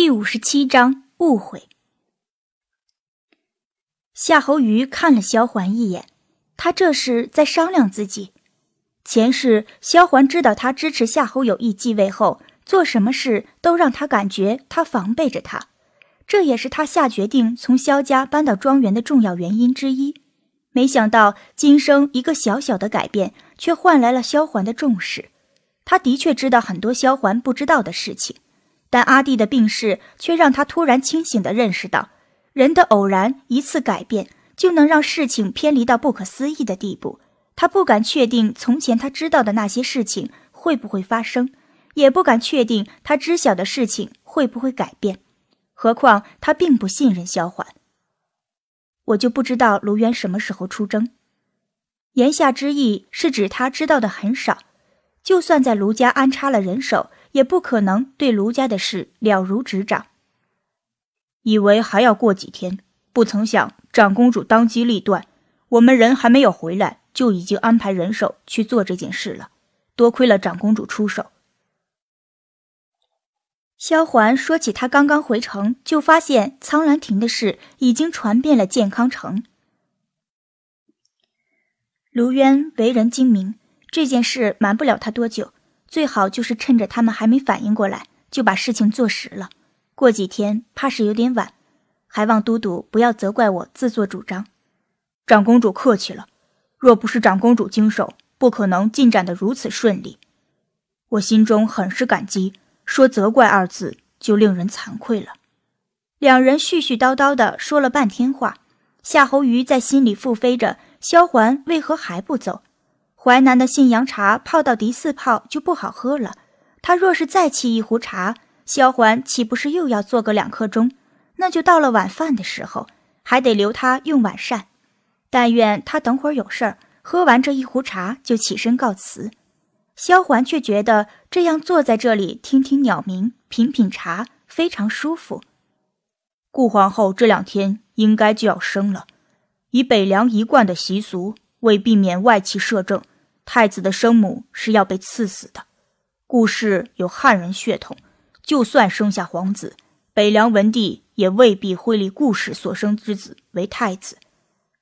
第五十七章误会。夏侯瑜看了萧环一眼，他这是在商量自己。前世萧环知道他支持夏侯友谊继位后，做什么事都让他感觉他防备着他，这也是他下决定从萧家搬到庄园的重要原因之一。没想到今生一个小小的改变，却换来了萧环的重视。他的确知道很多萧环不知道的事情。但阿弟的病逝却让他突然清醒地认识到，人的偶然一次改变就能让事情偏离到不可思议的地步。他不敢确定从前他知道的那些事情会不会发生，也不敢确定他知晓的事情会不会改变。何况他并不信任萧缓，我就不知道卢渊什么时候出征。言下之意是指他知道的很少，就算在卢家安插了人手。也不可能对卢家的事了如指掌，以为还要过几天，不曾想长公主当机立断，我们人还没有回来，就已经安排人手去做这件事了。多亏了长公主出手。萧环说起他刚刚回城，就发现苍兰亭的事已经传遍了健康城。卢渊为人精明，这件事瞒不了他多久。最好就是趁着他们还没反应过来，就把事情做实了。过几天怕是有点晚，还望都督不要责怪我自作主张。长公主客气了，若不是长公主经手，不可能进展得如此顺利。我心中很是感激，说责怪二字就令人惭愧了。两人絮絮叨叨地说了半天话，夏侯瑜在心里腹诽着：萧环为何还不走？淮南的信阳茶泡到第四泡就不好喝了。他若是再沏一壶茶，萧环岂不是又要做个两刻钟？那就到了晚饭的时候，还得留他用晚膳。但愿他等会儿有事儿，喝完这一壶茶就起身告辞。萧环却觉得这样坐在这里听听鸟鸣、品品茶非常舒服。顾皇后这两天应该就要生了，以北凉一贯的习俗。为避免外戚摄政，太子的生母是要被赐死的。顾氏有汉人血统，就算生下皇子，北凉文帝也未必会立顾氏所生之子为太子。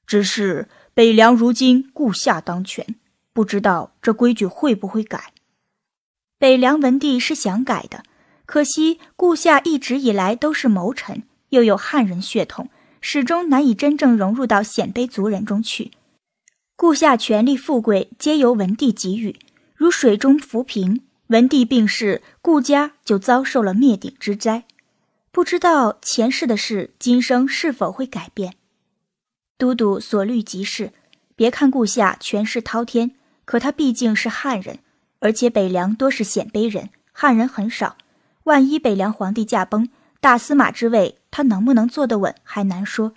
只是北凉如今顾夏当权，不知道这规矩会不会改。北凉文帝是想改的，可惜顾夏一直以来都是谋臣，又有汉人血统，始终难以真正融入到鲜卑族人中去。顾下权力富贵皆由文帝给予，如水中浮萍。文帝病逝，顾家就遭受了灭顶之灾。不知道前世的事，今生是否会改变？都督所虑极是。别看顾下权势滔天，可他毕竟是汉人，而且北凉多是鲜卑人，汉人很少。万一北凉皇帝驾崩，大司马之位他能不能坐得稳，还难说。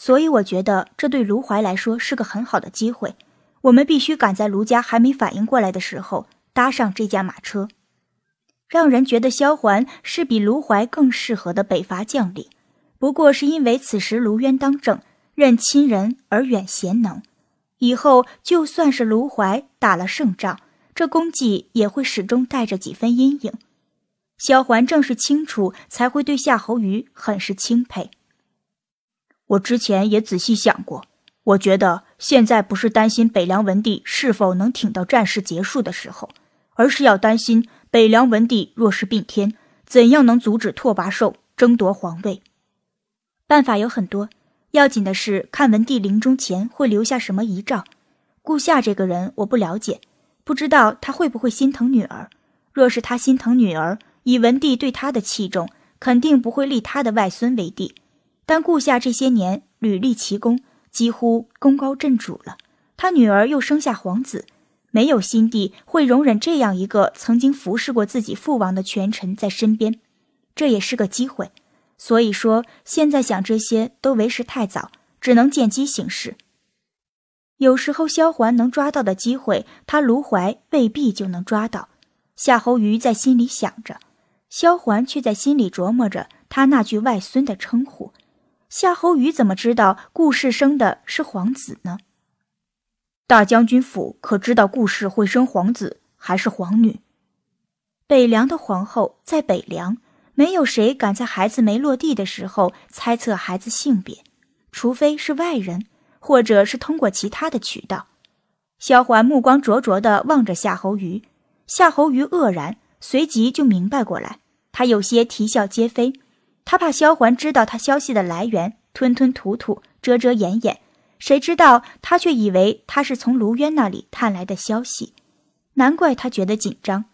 所以我觉得这对卢怀来说是个很好的机会。我们必须赶在卢家还没反应过来的时候，搭上这架马车。让人觉得萧环是比卢怀更适合的北伐将领，不过是因为此时卢渊当政，任亲人而远贤能。以后就算是卢怀打了胜仗，这功绩也会始终带着几分阴影。萧环正是清楚，才会对夏侯渊很是钦佩。我之前也仔细想过，我觉得现在不是担心北梁文帝是否能挺到战事结束的时候，而是要担心北梁文帝若是病天，怎样能阻止拓跋寿争夺皇位？办法有很多，要紧的是看文帝临终前会留下什么遗诏。顾夏这个人我不了解，不知道他会不会心疼女儿。若是他心疼女儿，以文帝对他的器重，肯定不会立他的外孙为帝。但顾夏这些年屡立奇功，几乎功高震主了。他女儿又生下皇子，没有新帝会容忍这样一个曾经服侍过自己父王的权臣在身边。这也是个机会。所以说，现在想这些都为时太早，只能见机行事。有时候萧环能抓到的机会，他卢怀未必就能抓到。夏侯瑜在心里想着，萧环却在心里琢磨着他那句外孙的称呼。夏侯余怎么知道顾氏生的是皇子呢？大将军府可知道顾氏会生皇子还是皇女？北凉的皇后在北凉，没有谁敢在孩子没落地的时候猜测孩子性别，除非是外人，或者是通过其他的渠道。萧环目光灼灼地望着夏侯瑜，夏侯瑜愕然，随即就明白过来，他有些啼笑皆非。他怕萧环知道他消息的来源，吞吞吐吐，遮遮掩掩。谁知道他却以为他是从卢渊那里探来的消息，难怪他觉得紧张。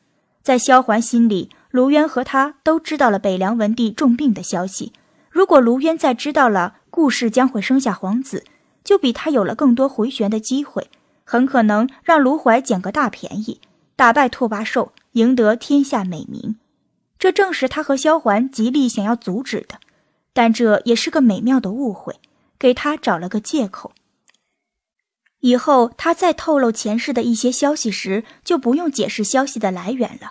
在萧环心里，卢渊和他都知道了北凉文帝重病的消息。如果卢渊再知道了顾氏将会生下皇子，就比他有了更多回旋的机会，很可能让卢怀捡个大便宜，打败拓跋寿，赢得天下美名。这正是他和萧环极力想要阻止的，但这也是个美妙的误会，给他找了个借口。以后他再透露前世的一些消息时，就不用解释消息的来源了。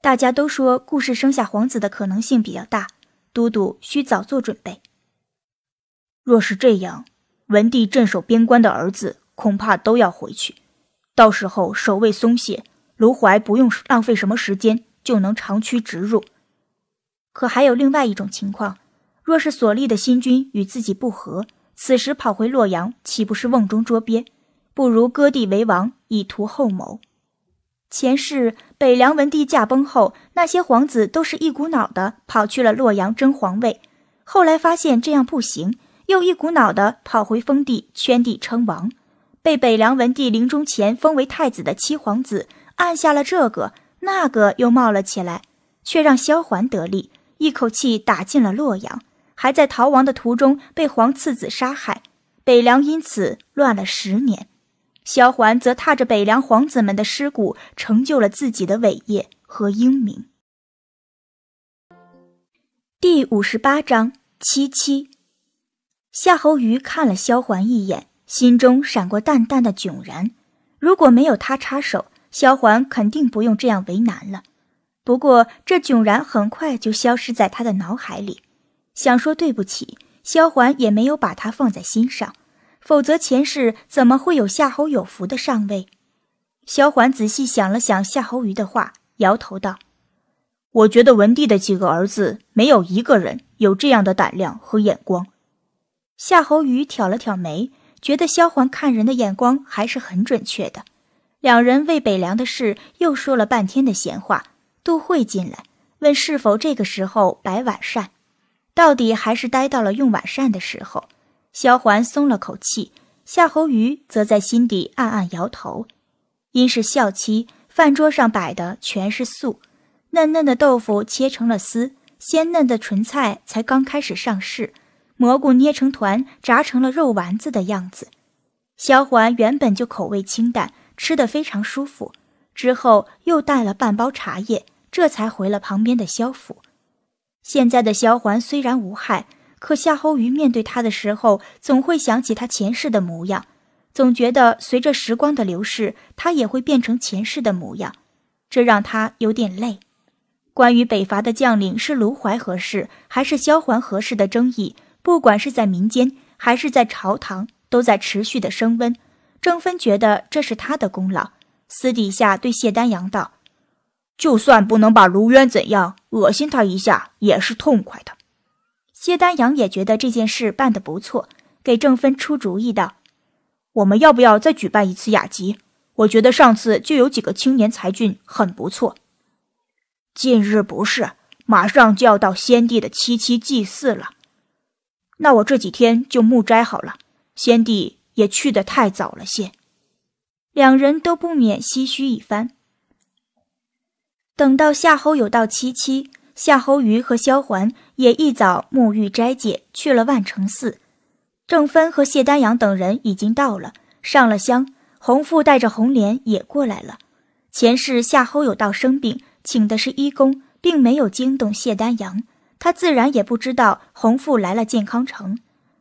大家都说顾氏生下皇子的可能性比较大，都督需早做准备。若是这样，文帝镇守边关的儿子恐怕都要回去，到时候守卫松懈，卢怀不用浪费什么时间。就能长驱直入，可还有另外一种情况，若是所立的新君与自己不和，此时跑回洛阳，岂不是瓮中捉鳖？不如割地为王，以图后谋。前世北梁文帝驾崩后，那些皇子都是一股脑的跑去了洛阳争皇位，后来发现这样不行，又一股脑的跑回封地圈地称王。被北梁文帝临终前封为太子的七皇子，按下了这个。那个又冒了起来，却让萧环得利，一口气打进了洛阳，还在逃亡的途中被皇次子杀害，北凉因此乱了十年。萧环则踏着北凉皇子们的尸骨，成就了自己的伟业和英名。第五十八章七七，夏侯虞看了萧环一眼，心中闪过淡淡的迥然。如果没有他插手。萧环肯定不用这样为难了，不过这迥然很快就消失在他的脑海里。想说对不起，萧环也没有把他放在心上，否则前世怎么会有夏侯有福的上位？萧环仔细想了想夏侯瑜的话，摇头道：“我觉得文帝的几个儿子没有一个人有这样的胆量和眼光。”夏侯瑜挑了挑眉，觉得萧环看人的眼光还是很准确的。两人为北凉的事又说了半天的闲话。杜慧进来问是否这个时候摆晚膳，到底还是待到了用晚膳的时候。萧环松了口气，夏侯瑜则在心底暗暗摇头。因是孝期，饭桌上摆的全是素，嫩嫩的豆腐切成了丝，鲜嫩的春菜才刚开始上市，蘑菇捏成团炸成了肉丸子的样子。萧环原本就口味清淡。吃的非常舒服，之后又带了半包茶叶，这才回了旁边的萧府。现在的萧环虽然无害，可夏侯瑜面对他的时候，总会想起他前世的模样，总觉得随着时光的流逝，他也会变成前世的模样，这让他有点累。关于北伐的将领是卢怀合适还是萧环合适的争议，不管是在民间还是在朝堂，都在持续的升温。郑芬觉得这是他的功劳，私底下对谢丹阳道：“就算不能把卢渊怎样，恶心他一下也是痛快的。”谢丹阳也觉得这件事办得不错，给郑芬出主意道：“我们要不要再举办一次雅集？我觉得上次就有几个青年才俊很不错。近日不是，马上就要到先帝的七七祭祀了，那我这几天就木斋好了，先帝。”也去得太早了些，两人都不免唏嘘一番。等到夏侯友道七七，夏侯虞和萧环也一早沐浴斋戒去了万城寺。郑芬和谢丹阳等人已经到了，上了香。红富带着红莲也过来了。前世夏侯友道生病，请的是医公，并没有惊动谢丹阳，他自然也不知道红富来了健康城。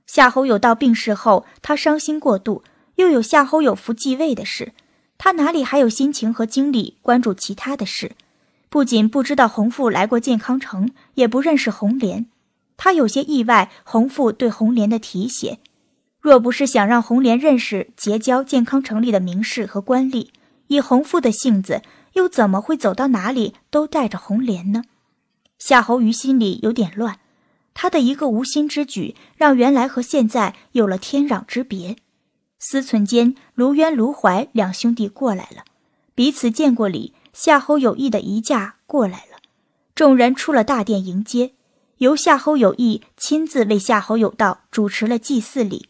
夏侯友道病逝后，他伤心过度，又有夏侯友福继位的事，他哪里还有心情和精力关注其他的事？不仅不知道洪富来过健康城，也不认识红莲。他有些意外洪富对红莲的提携。若不是想让红莲认识、结交健康城里的名士和官吏，以洪富的性子，又怎么会走到哪里都带着红莲呢？夏侯余心里有点乱。他的一个无心之举，让原来和现在有了天壤之别。思忖间，卢渊、卢怀两兄弟过来了，彼此见过礼。夏侯友谊的仪驾过来了，众人出了大殿迎接，由夏侯友谊亲自为夏侯友道主持了祭祀礼。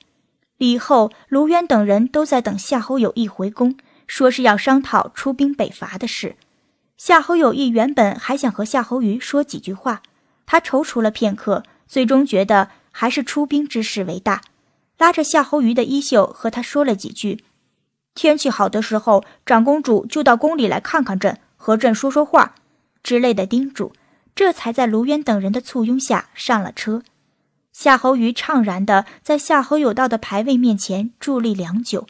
礼后，卢渊等人都在等夏侯友谊回宫，说是要商讨出兵北伐的事。夏侯友谊原本还想和夏侯瑜说几句话，他踌躇了片刻。最终觉得还是出兵之事为大，拉着夏侯瑜的衣袖和他说了几句。天气好的时候，长公主就到宫里来看看朕，和朕说说话之类的叮嘱。这才在卢渊等人的簇拥下上了车。夏侯瑜怅然地在夏侯有道的牌位面前伫立良久，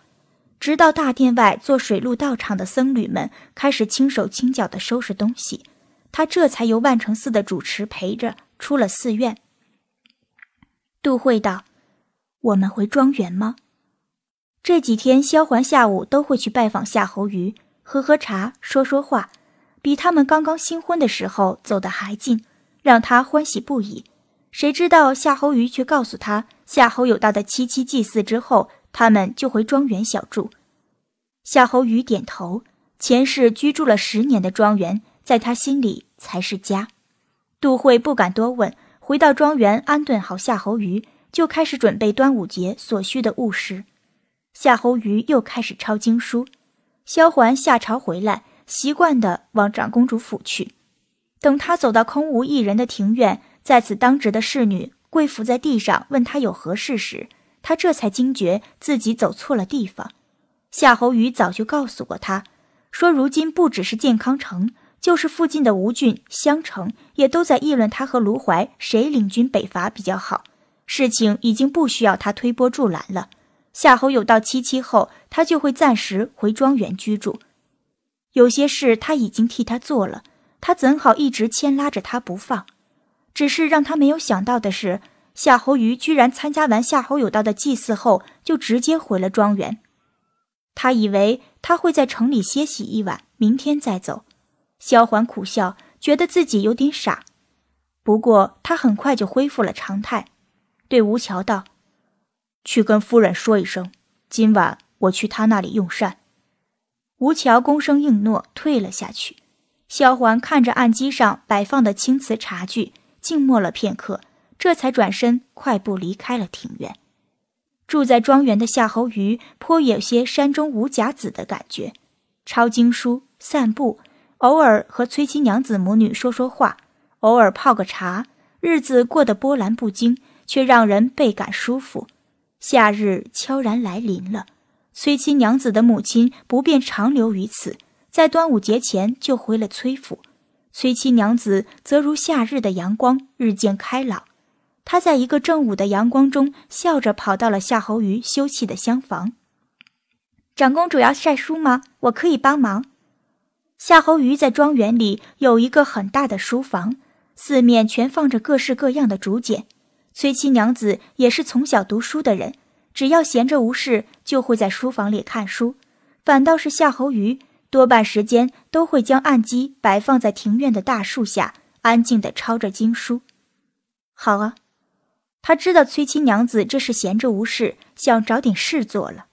直到大殿外做水陆道场的僧侣们开始轻手轻脚地收拾东西，他这才由万成寺的主持陪着出了寺院。杜慧道：“我们回庄园吗？这几天萧环下午都会去拜访夏侯瑜，喝喝茶，说说话，比他们刚刚新婚的时候走得还近，让他欢喜不已。谁知道夏侯瑜却告诉他，夏侯有道的七七祭祀之后，他们就回庄园小住。”夏侯瑜点头，前世居住了十年的庄园，在他心里才是家。杜慧不敢多问。回到庄园，安顿好夏侯余，就开始准备端午节所需的物事。夏侯余又开始抄经书。萧环下朝回来，习惯地往长公主府去。等他走到空无一人的庭院，在此当值的侍女跪伏在地上问他有何事时，他这才惊觉自己走错了地方。夏侯余早就告诉过他，说如今不只是健康城。就是附近的吴郡、襄城也都在议论他和卢怀谁领军北伐比较好。事情已经不需要他推波助澜了。夏侯友到七七后，他就会暂时回庄园居住。有些事他已经替他做了，他怎好一直牵拉着他不放？只是让他没有想到的是，夏侯瑜居然参加完夏侯友道的祭祀后，就直接回了庄园。他以为他会在城里歇息一晚，明天再走。萧环苦笑，觉得自己有点傻，不过他很快就恢复了常态，对吴桥道：“去跟夫人说一声，今晚我去他那里用膳。”吴桥躬身应诺，退了下去。萧环看着案几上摆放的青瓷茶具，静默了片刻，这才转身快步离开了庭院。住在庄园的夏侯瑜颇有些山中无甲子的感觉，抄经书、散步。偶尔和崔七娘子母女说说话，偶尔泡个茶，日子过得波澜不惊，却让人倍感舒服。夏日悄然来临了，崔七娘子的母亲不便长留于此，在端午节前就回了崔府。崔七娘子则如夏日的阳光，日渐开朗。她在一个正午的阳光中笑着跑到了夏侯瑜休憩的厢房。长公主要晒书吗？我可以帮忙。夏侯瑜在庄园里有一个很大的书房，四面全放着各式各样的竹简。崔七娘子也是从小读书的人，只要闲着无事，就会在书房里看书。反倒是夏侯瑜，多半时间都会将案几摆放在庭院的大树下，安静地抄着经书。好啊，他知道崔七娘子这是闲着无事，想找点事做了。